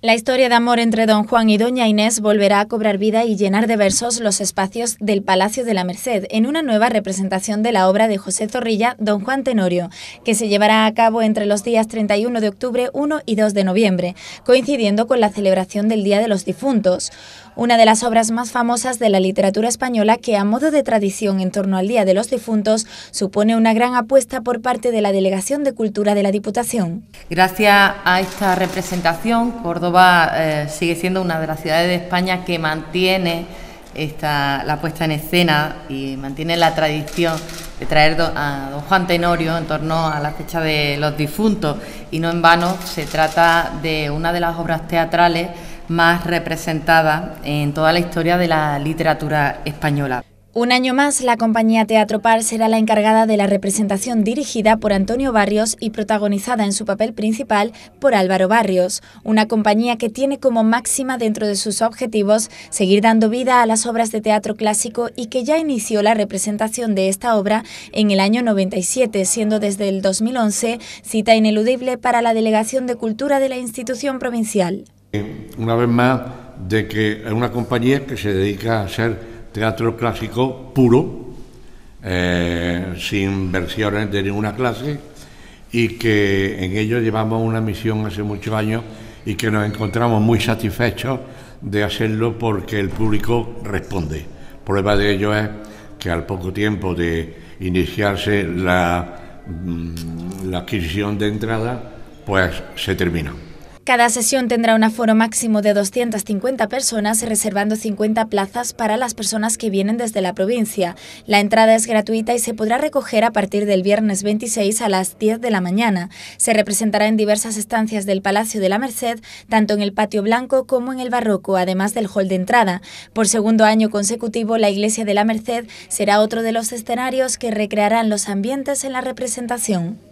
La historia de amor entre don Juan y doña Inés volverá a cobrar vida y llenar de versos los espacios del Palacio de la Merced en una nueva representación de la obra de José Zorrilla, Don Juan Tenorio, que se llevará a cabo entre los días 31 de octubre, 1 y 2 de noviembre, coincidiendo con la celebración del Día de los Difuntos una de las obras más famosas de la literatura española que a modo de tradición en torno al Día de los Difuntos supone una gran apuesta por parte de la Delegación de Cultura de la Diputación. Gracias a esta representación, Córdoba eh, sigue siendo una de las ciudades de España que mantiene esta, la puesta en escena y mantiene la tradición de traer a don Juan Tenorio en torno a la fecha de los difuntos. Y no en vano se trata de una de las obras teatrales más representada en toda la historia de la literatura española. Un año más, la compañía Teatro Par será la encargada de la representación dirigida por Antonio Barrios y protagonizada en su papel principal por Álvaro Barrios, una compañía que tiene como máxima dentro de sus objetivos seguir dando vida a las obras de teatro clásico y que ya inició la representación de esta obra en el año 97, siendo desde el 2011 cita ineludible para la Delegación de Cultura de la institución provincial. Eh, una vez más de que es una compañía que se dedica a hacer teatro clásico puro, eh, sin versiones de ninguna clase, y que en ello llevamos una misión hace muchos años y que nos encontramos muy satisfechos de hacerlo porque el público responde. Prueba de ello es que al poco tiempo de iniciarse la, mm, la adquisición de entrada, pues se termina. Cada sesión tendrá un aforo máximo de 250 personas, reservando 50 plazas para las personas que vienen desde la provincia. La entrada es gratuita y se podrá recoger a partir del viernes 26 a las 10 de la mañana. Se representará en diversas estancias del Palacio de la Merced, tanto en el Patio Blanco como en el Barroco, además del hall de entrada. Por segundo año consecutivo, la Iglesia de la Merced será otro de los escenarios que recrearán los ambientes en la representación.